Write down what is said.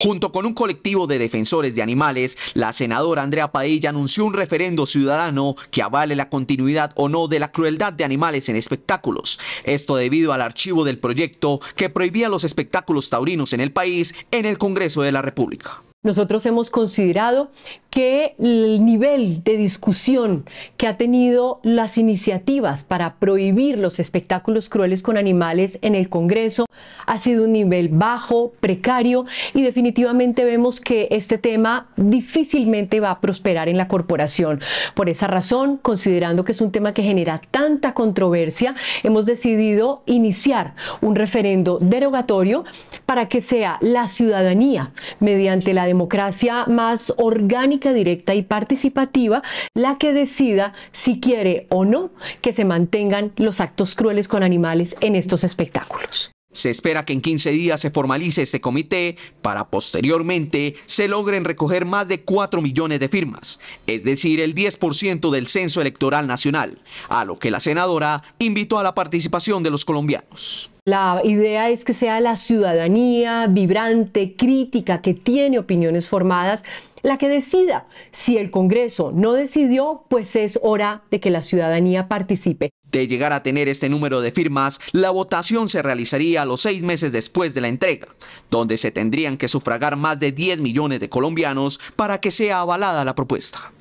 Junto con un colectivo de defensores de animales, la senadora Andrea Padilla anunció un referendo ciudadano que avale la continuidad o no de la crueldad de animales en espectáculos. Esto debido al archivo del proyecto que prohibía los espectáculos taurinos en el país en el Congreso de la República. Nosotros hemos considerado que el nivel de discusión que ha tenido las iniciativas para prohibir los espectáculos crueles con animales en el Congreso ha sido un nivel bajo, precario y definitivamente vemos que este tema difícilmente va a prosperar en la corporación. Por esa razón, considerando que es un tema que genera tanta controversia, hemos decidido iniciar un referendo derogatorio para que sea la ciudadanía, mediante la democracia más orgánica, directa y participativa la que decida si quiere o no que se mantengan los actos crueles con animales en estos espectáculos. Se espera que en 15 días se formalice este comité para posteriormente se logren recoger más de 4 millones de firmas, es decir, el 10% del censo electoral nacional, a lo que la senadora invitó a la participación de los colombianos. La idea es que sea la ciudadanía vibrante, crítica, que tiene opiniones formadas, la que decida. Si el Congreso no decidió, pues es hora de que la ciudadanía participe. De llegar a tener este número de firmas, la votación se realizaría a los seis meses después de la entrega, donde se tendrían que sufragar más de 10 millones de colombianos para que sea avalada la propuesta.